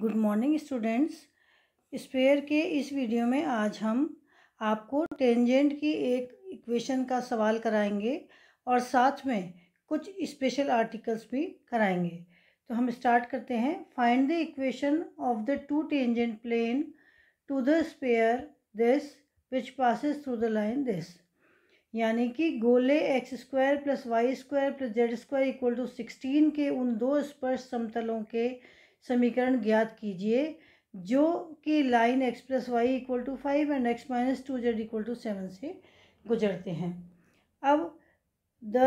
good morning students spare के इस video में आज हम आपको टेंजेंट की एक इक्वेशन का सवाल कराएंगे और साथ में कुछ स्पेशल आर्टिकल्स भी कराएंगे तो हम स्टार्ट करते हैं find the equation of the two tangent plane to the sphere this which passes through the line this यानी कि गोले x square plus y square plus z square equal to sixteen के उन दो स्पर्श समतलों के समीकरण ज्ञात कीजिए जो कि line x plus y equal to five and x minus two z equal to seven से गुजरते हैं अब the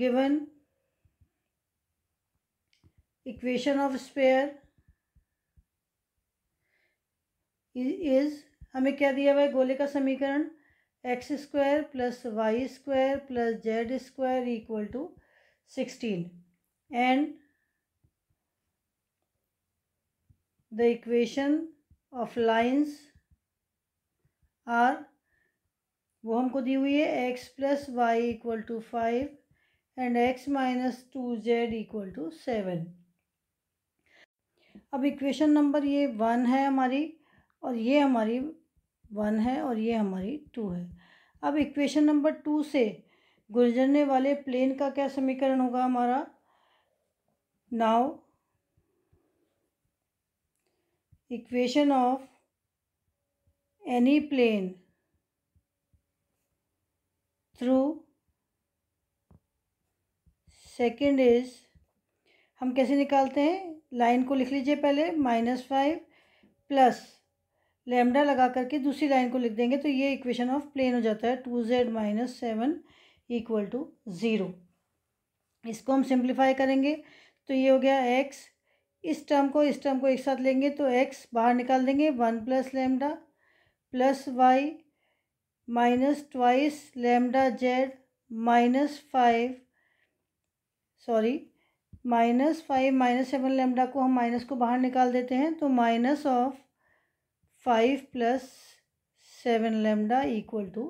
given equation of sphere is हमें क्या दिया हुआ है गोले का समीकरण x square plus y square plus z square equal to sixteen and the equation of lines are वो हमको दी हुई है x plus y equal to five and x minus two z equal to seven अब equation number ये one है हमारी और ये हमारी वन है और ये हमारी टू है अब इक्वेशन नंबर टू से गुजरने वाले प्लेन का क्या समीकरण होगा हमारा now equation of any plane through second is हम कैसे निकालते हैं लाइन को लिख लीजिए पहले माइनस फाइव प्लस लेमडा लगा करके दूसरी लाइन को लिख देंगे तो ये इक्वेशन ऑफ प्लेन हो जाता है two z minus seven equal to zero इसको हम सिंप्लीफाई करेंगे तो ये हो गया एक्स इस टर्म को इस टर्म को एक साथ लेंगे तो एक्स बाहर निकाल देंगे one plus lambda plus y minus twice lambda z minus five sorry minus five minus seven lambda को हम माइनस को बाहर निकाल देते हैं तो minus of five plus seven lambda equal to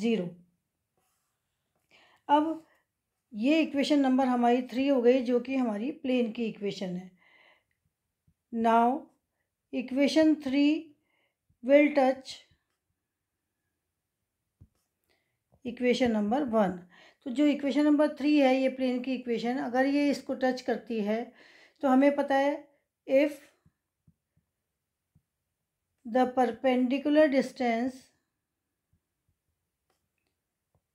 zero अब ये इक्वेशन नंबर हमारी थ्री हो गई जो कि हमारी प्लेन की इक्वेशन है Now equation 3 will touch equation number one तो जो इक्वेशन नंबर थ्री है ये प्लेन की इक्वेशन अगर ये इसको टच करती है तो हमें पता है if the perpendicular distance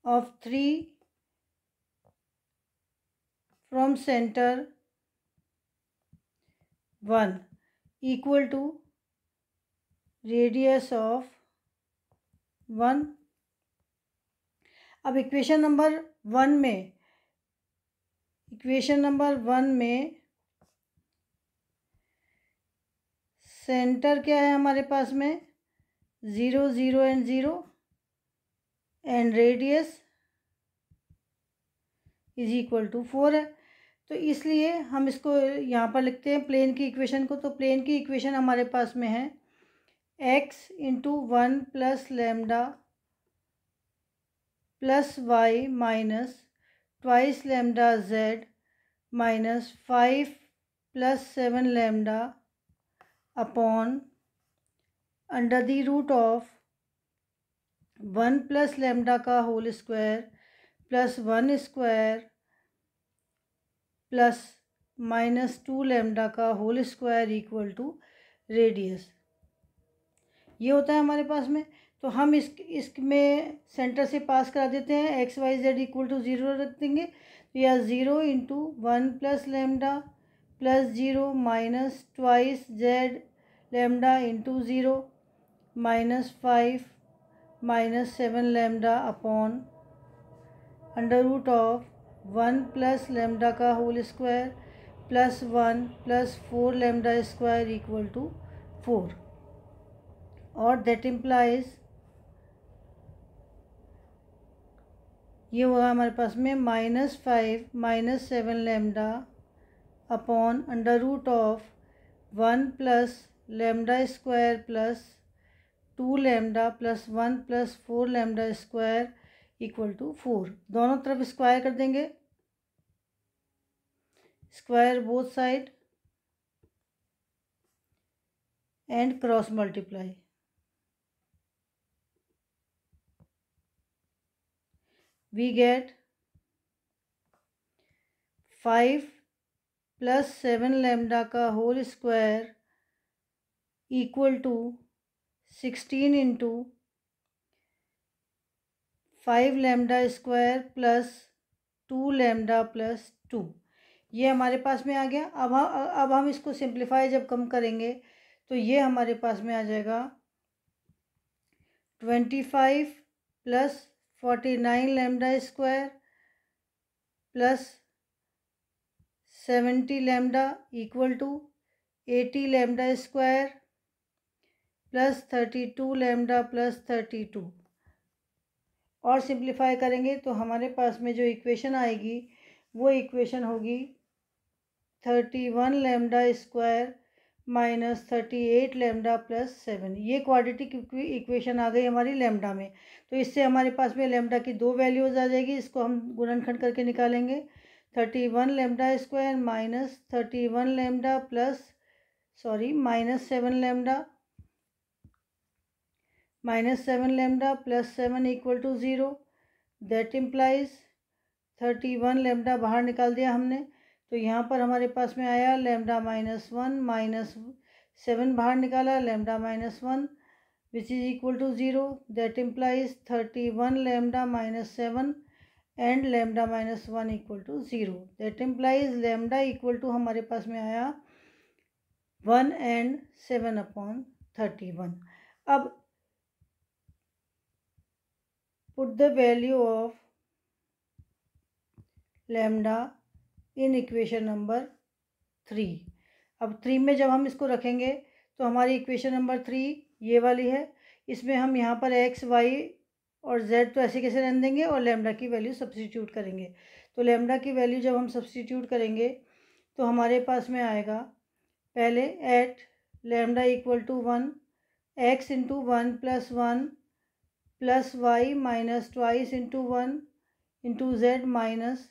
of 3 from center one equal to radius of one अब इक्वेशन नंबर वन में इक्वेशन नंबर वन में सेंटर क्या है हमारे पास में zero zero and zero and radius is equal to four है तो इसलिए हम इसको यहाँ पर लिखते हैं प्लेन की इक्वेशन को तो प्लेन की इक्वेशन हमारे पास में है x into one plus lambda plus y minus twice lambda z minus five plus seven lambda upon under the root of one plus lambda का whole square plus one square plus minus two lambda का whole square equal to radius ये होता है हमारे पास में तो हम इस इसमें सेंटर से पास करा देते हैं x y z equal to zero रख देंगे तो या zero into one plus lambda plus zero minus twice z lambda into zero minus five minus seven lambda upon under root of one plus lambda का whole square plus one plus four lambda square equal to four और that implies ये होगा हमारे पास में minus five minus seven lambda upon under root of one plus lambda square plus two lambda plus one plus four lambda square equal to four दोनों तरफ square कर देंगे square both side and cross multiply we get five plus seven lambda का whole square equal to sixteen into five lambda square plus two lambda plus two ये हमारे पास में आ गया अब हम अब हम इसको सिंप्लीफाई जब कम करेंगे तो ये हमारे पास में आ जाएगा twenty five plus forty nine lambda square plus seventy lambda equal to eighty lambda square plus thirty two lambda plus thirty two और सिंप्लीफाई करेंगे तो हमारे पास में जो इक्वेशन आएगी वो इक्वेशन होगी thirty one lambda square minus thirty eight lambda plus seven ये क्वाड्रेटिक इक्वेशन आ गई हमारी लेमडा में तो इससे हमारे पास में लेमडा की दो वैल्यूज़ आ जाएगी इसको हम गुणनखंड करके निकालेंगे thirty one lambda square minus thirty one lambda plus sorry minus seven lambda minus seven lambda plus seven equal to zero that implies thirty one lambda बाहर निकाल दिया हमने तो यहाँ पर हमारे पास में आया lambda minus one minus seven बाहर निकाला lambda minus one which is equal to zero that implies thirty one lambda minus seven and lambda minus one equal to zero that implies lambda equal to हमारे पास में आया one and seven upon thirty one अब put the value of lambda in equation number three अब three में जब हम इसको रखेंगे तो हमारी इक्वेशन नंबर थ्री ये वाली है इसमें हम यहाँ पर एक्स वाई और जेड तो ऐसे कैसे रहने देंगे और लेमडा की वैल्यू सब्सटीट्यूट करेंगे तो लेमडा की वैल्यू जब हम सब्सटीट्यूट करेंगे तो हमारे पास में आएगा पहले at lambda equal to one x into one plus one plus y minus twice into one into z minus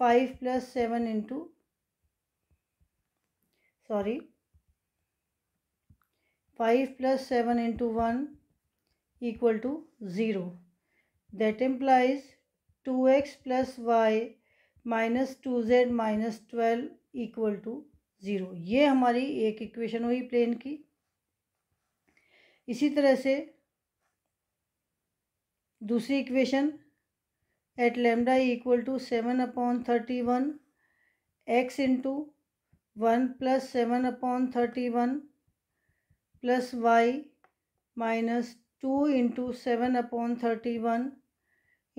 five plus seven into sorry five plus seven into one equal to zero that implies two x plus y minus two z minus twelve equal to zero ये हमारी एक equation हुई plane की इसी तरह से दूसरी equation at lambda equal to seven upon thirty one x into one plus seven upon thirty one plus y minus two into seven upon thirty one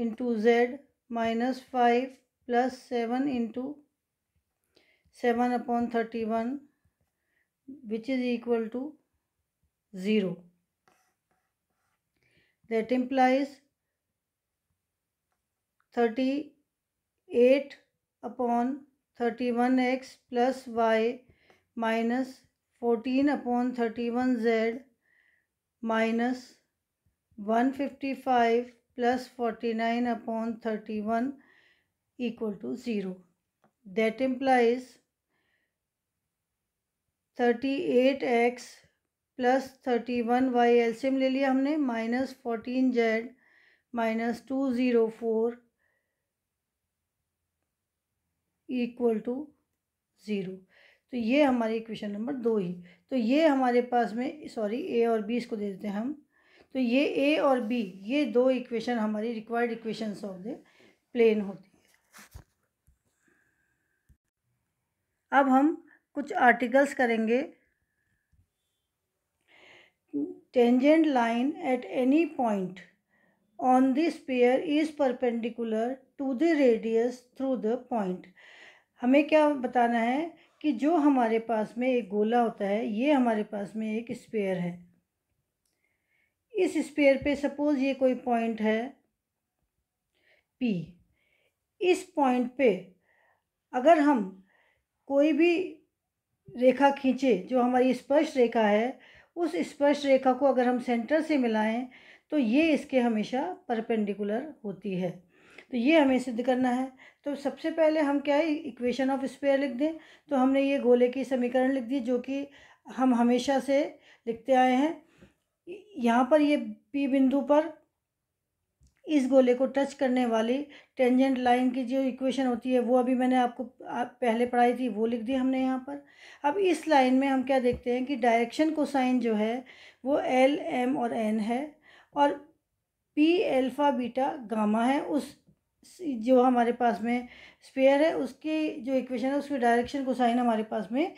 into z minus five plus seven into seven upon thirty one which is equal to zero that implies thirty eight upon thirty one x plus y minus fourteen upon thirty one z minus one fifty five plus forty nine upon thirty one equal to zero that implies thirty eight x plus thirty one y एल्सियम ले लिया हमने minus fourteen z minus two zero four equal to zero तो ये हमारी equation number दो ही तो ये हमारे पास में सॉरी ए और बी इसको दे देते हैं हम तो ये ए और बी ये दो इक्वेशन हमारी required equations of the plane होती है अब हम कुछ आर्टिकल्स करेंगे tangent line at any point on this sphere is perpendicular to the radius through the point हमें क्या बताना है कि जो हमारे पास में एक गोला होता है ये हमारे पास में एक स्पेयर है इस स्पेयर पे सपोज़ ये कोई पॉइंट है पी इस पॉइंट पे अगर हम कोई भी रेखा खींचे जो हमारी स्पर्श रेखा है उस स्पर्श रेखा को अगर हम सेंटर से मिलाएं तो ये इसके हमेशा परपेंडिकुलर होती है तो ये हमें सिद्ध करना है तो सबसे पहले हम क्या है इक्वेशन ऑफ स्पेयर लिख दें तो हमने ये गोले की समीकरण लिख दी जो कि हम हमेशा से लिखते आए हैं यहाँ पर ये पी बिंदु पर इस गोले को टच करने वाली टेंजेंट लाइन की जो इक्वेशन होती है वो अभी मैंने आपको पहले पढ़ाई थी वो लिख दी हमने यहाँ पर अब इस लाइन में हम क्या देखते हैं कि डायरेक्शन साइन जो है वो एल एम और एन है और पी एल्फ़ा बीटा गामा है उस जो हमारे पास में स्पेयर है उसके जो इक्वेशन है उसके डायरेक्शन को साइन हमारे पास में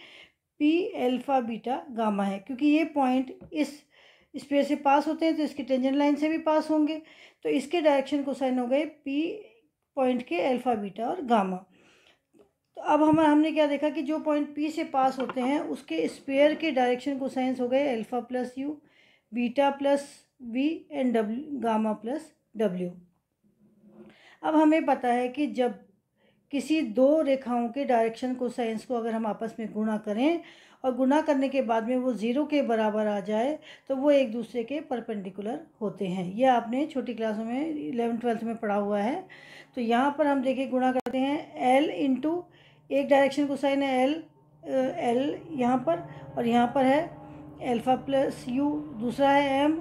पी एल्फ़ा बीटा गामा है क्योंकि ये पॉइंट इस स्पेयर से पास होते हैं तो इसके टेंजेंट लाइन से भी पास होंगे तो इसके डायरेक्शन को साइन हो गए पी पॉइंट के एल्फ़ा बीटा और गामा तो अब हम हमने क्या देखा कि जो पॉइंट पी से पास होते हैं उसके स्पेयर के डायरेक्शन को साइंस हो गए alpha plus you beta plus v and W gamma plus W अब हमें पता है कि जब किसी दो रेखाओं के डायरेक्शन को साइंस को अगर हम आपस में गुणा करें और गुणा करने के बाद में वो ज़ीरो के बराबर आ जाए तो वो एक दूसरे के परपेंडिकुलर होते हैं ये आपने छोटी क्लासों में इलेवन ट्वेल्थ में पढ़ा हुआ है तो यहाँ पर हम देखिए गुणा करते हैं एल इंटू एक डायरेक्शन को साइन है एल एल यहाँ पर और यहाँ पर है एल्फ़ा प्लस यू दूसरा है एम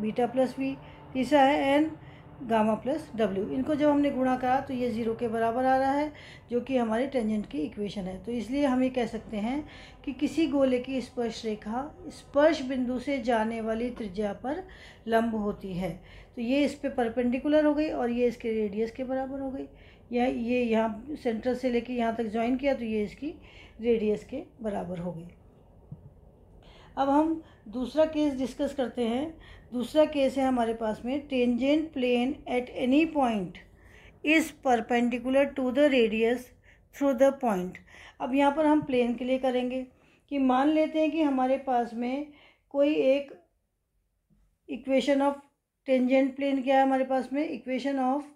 बीटा प्लस वी तीसरा है एन गामा प्लस डब्ल्यू इनको जब हमने गुणा करा तो ये ज़ीरो के बराबर आ रहा है जो कि हमारे टेंजेंट की इक्वेशन है तो इसलिए हम ये कह सकते हैं कि किसी गोले की स्पर्श रेखा स्पर्श बिंदु से जाने वाली त्रिज्या पर लंब होती है तो ये इस पे परपेंडिकुलर हो गई और ये इसके रेडियस के बराबर हो गई या ये यहाँ सेंटर से लेके यहाँ तक ज्वाइन किया तो ये इसकी रेडियस के बराबर हो गई अब हम दूसरा केस डिस्कस करते हैं दूसरा केस है हमारे पास में tangent plane at any point is perpendicular to the radius through the point अब यहाँ पर हम प्लेन के लिए करेंगे कि मान लेते हैं कि हमारे पास में कोई एक इक्वेशन ऑफ टेंजेंट प्लेन क्या है हमारे पास में equation of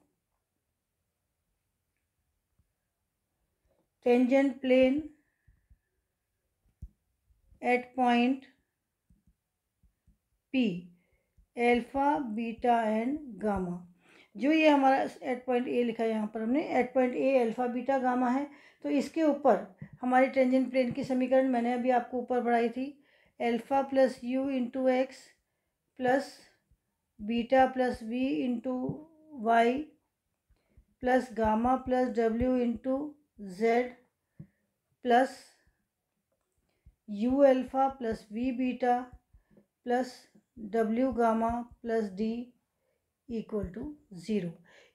tangent plane at point P alpha beta and gamma जो ये हमारा एट पॉइंट ए लिखा है यहाँ पर हमने at point A alpha beta gamma है तो इसके ऊपर हमारे टेंजेंट प्लेन की समीकरण मैंने अभी आपको ऊपर बढ़ाई थी alpha plus you into x plus beta plus we into Y plus gamma plus W into Z plus you alpha plus we beta plus W gamma plus D equal to zero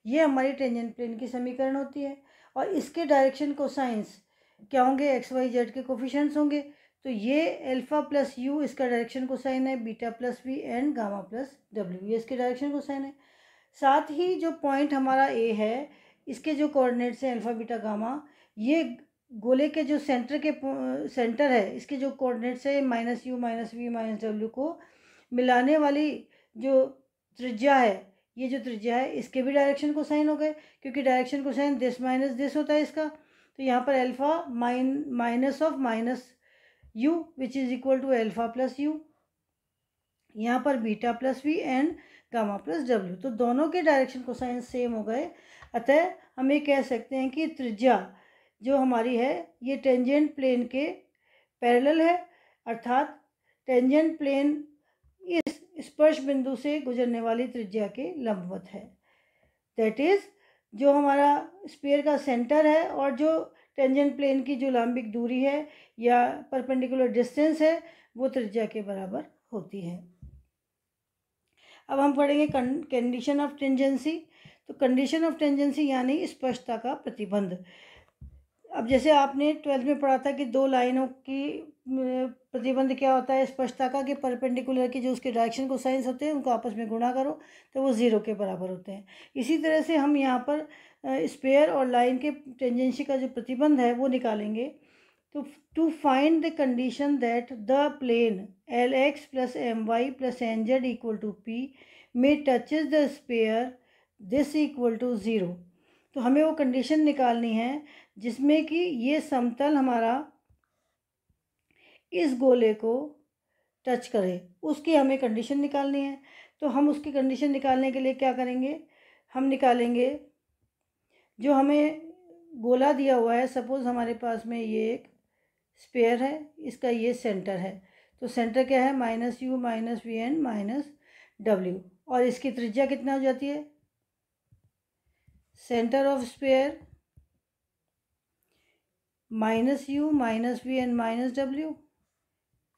ये हमारी tangent plane की समीकरण होती है और इसके direction को cosines क्या होंगे एक्स वाई जेड के कोफिशंस होंगे तो ये अल्फ़ा प्लस यू इसका डायरेक्शन को साइन है beta plus v and gamma plus डब्ल्यू ये इसके डायरेक्शन को साइन है साथ ही जो पॉइंट हमारा ए है इसके जो कोऑर्डिनेट्स हैं अल्फ़ा बीटा गामा ये गोले के जो सेंटर के सेंटर है इसके जो कोऑर्डिनेट्स है minus u minus v minus डब्ल्यू को मिलाने वाली जो त्रिज्या है ये जो त्रिज्या है इसके भी डायरेक्शन को साइन हो गए क्योंकि डायरेक्शन को साइन दिस माइनस दिस होता है इसका तो यहाँ पर alpha mine minus of minus u which is equal to alpha plus u यहाँ पर beta plus v and gamma plus डब्ल्यू तो दोनों के डायरेक्शन को साइन सेम हो गए अतः हम ये कह सकते हैं कि त्रिज्या जो हमारी है ये टेंजेंट प्लेन के पैरेलल है अर्थात टेंजेंट प्लेन इस स्पर्श बिंदु से गुजरने वाली त्रिज्या के लंबवत है दैट इज़ जो हमारा स्पेयर का सेंटर है और जो टेंजेंट प्लेन की जो लंबिक दूरी है या परपेंडिकुलर डिस्टेंस है वो त्रिज्या के बराबर होती है अब हम पढ़ेंगे कंडीशन ऑफ टेंजेंसी तो कंडीशन ऑफ टेंजेंसी यानी स्पष्टता का प्रतिबंध अब जैसे आपने ट्वेल्थ में पढ़ा था कि दो लाइनों की प्रतिबंध क्या होता है स्पष्टता का कि परपेंडिकुलर की जो उसके डायरेक्शन को साइंस होते हैं उनको आपस में गुणा करो तो वो ज़ीरो के बराबर होते हैं इसी तरह से हम यहाँ पर स्पेयर और लाइन के टेंजेंसी का जो प्रतिबंध है वो निकालेंगे तो to find the condition that the plane l x plus m y plus n z equal to p may touches the sphere this equal to zero तो हमें वो कंडीशन निकालनी है जिसमें कि ये समतल हमारा इस गोले को टच करे उसकी हमें कंडीशन निकालनी है तो हम उसकी कंडीशन निकालने के लिए क्या करेंगे हम निकालेंगे जो हमें गोला दिया हुआ है सपोज़ हमारे पास में ये एक स्पेयर है इसका ये सेंटर है तो सेंटर क्या है minus u minus v and minus डब्ल्यू और इसकी त्रिज्या कितना हो जाती है centre of sphere minus u minus v and minus w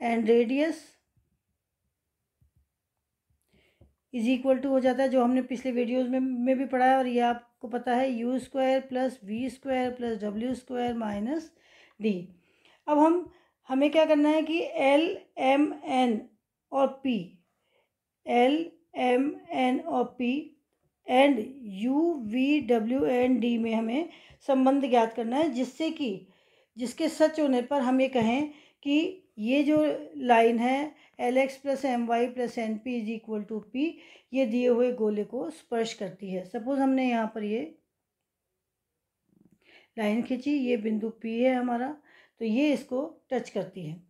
and radius is equal to हो जाता है जो हमने पिछले वीडियोस में में भी पढ़ा है और ये आपको पता है u square plus v square plus डब्ल्यू स्क्वायर माइनस डी अब हम हमें क्या करना है कि एल एम एन और पी एल एम एन और पी एंड यू वी डब्ल्यू एंड डी में हमें संबंध ज्ञात करना है जिससे कि जिसके सच होने पर हम ये कहें कि ये जो लाइन है l x plus m y plus n p is equal to p ये दिए हुए गोले को स्पर्श करती है सपोज हमने यहाँ पर ये लाइन खींची ये बिंदु पी है हमारा तो ये इसको टच करती है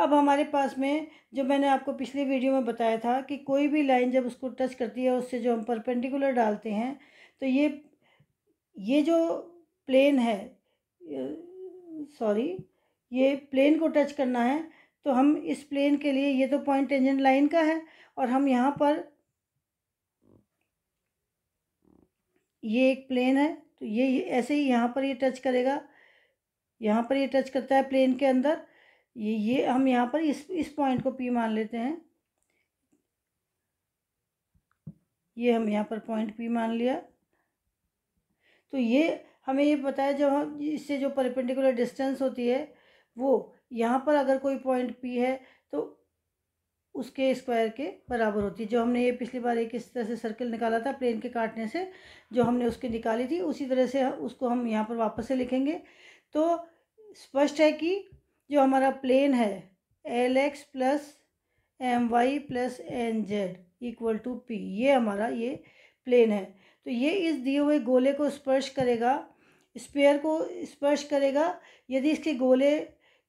अब हमारे पास में जो मैंने आपको पिछले वीडियो में बताया था कि कोई भी लाइन जब उसको टच करती है उससे जो हम परपेंडिकुलर डालते हैं तो ये ये जो प्लेन है सॉरी ये प्लेन को टच करना है तो हम इस प्लेन के लिए ये तो पॉइंट टेंजेंट लाइन का है और हम यहाँ पर ये एक प्लेन है तो ये ऐसे ही यहाँ पर ये टच करेगा यहाँ पर ये टच करता है प्लेन के अंदर ये ये हम यहाँ पर इस इस पॉइंट को पी मान लेते हैं ये हम यहाँ पर पॉइंट पी मान लिया तो ये हमें ये पता है जब हम इससे जो परपेंडिकुलर डिस्टेंस होती है वो यहाँ पर अगर कोई पॉइंट पी है तो उसके स्क्वायर के बराबर होती है जो हमने ये पिछली बार एक इस तरह से सर्कल निकाला था प्लेन के काटने से जो हमने उसके निकाली थी उसी तरह से उसको हम यहाँ पर वापस से लिखेंगे तो स्पष्ट है कि जो हमारा प्लेन है l x plus m y plus n z equal to p ये हमारा ये प्लेन है तो ये इस दिए हुए गोले को स्पर्श करेगा स्पेयर को स्पर्श करेगा यदि इसके गोले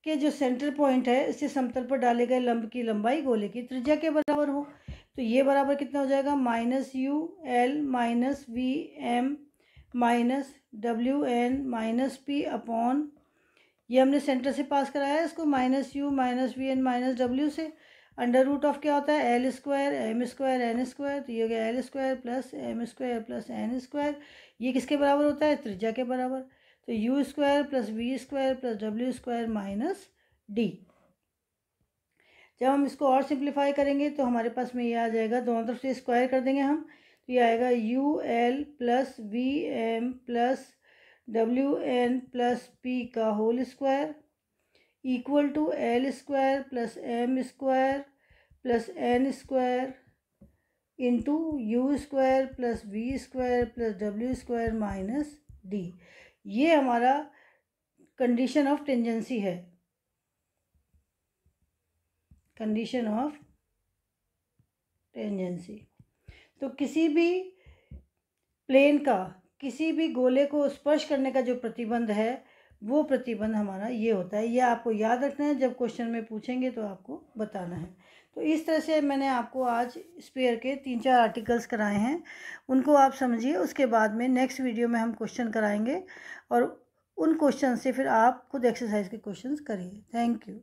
के जो सेंटर पॉइंट है इसे समतल पर डाले गए लंब की लंबाई गोले की त्रिज्या के बराबर हो तो ये बराबर कितना हो जाएगा minus u l minus v m minus डब्ल्यू एन माइनस पी अपॉन ये हमने सेंटर से पास कराया है इसको minus u minus v and minus डब्ल्यू से अंडर रूट ऑफ क्या होता है l square m square n square तो ये हो गया l square plus m square plus n square ये किसके बराबर होता है त्रिज्या के बराबर तो u square plus v square plus डब्ल्यू स्क्वायर माइनस डी जब हम इसको और सिंप्लीफाई करेंगे तो हमारे पास में ये आ जाएगा दोनों तरफ से स्क्वायर कर देंगे हम तो ये आएगा u l plus v m plus डब्ल्यू एन प्लस पी का whole square equal to l square plus m square plus n square into u square plus v square plus डब्ल्यू स्क्वायर माइनस डी ये हमारा condition of tangency है condition of tangency तो किसी भी plane का किसी भी गोले को स्पर्श करने का जो प्रतिबंध है वो प्रतिबंध हमारा ये होता है ये आपको याद रखना है जब क्वेश्चन में पूछेंगे तो आपको बताना है तो इस तरह से मैंने आपको आज स्पेयर के तीन चार आर्टिकल्स कराए हैं उनको आप समझिए उसके बाद में नेक्स्ट वीडियो में हम क्वेश्चन कराएंगे और उन क्वेश्चन से फिर आप खुद एक्सरसाइज के क्वेश्चन करिए थैंक यू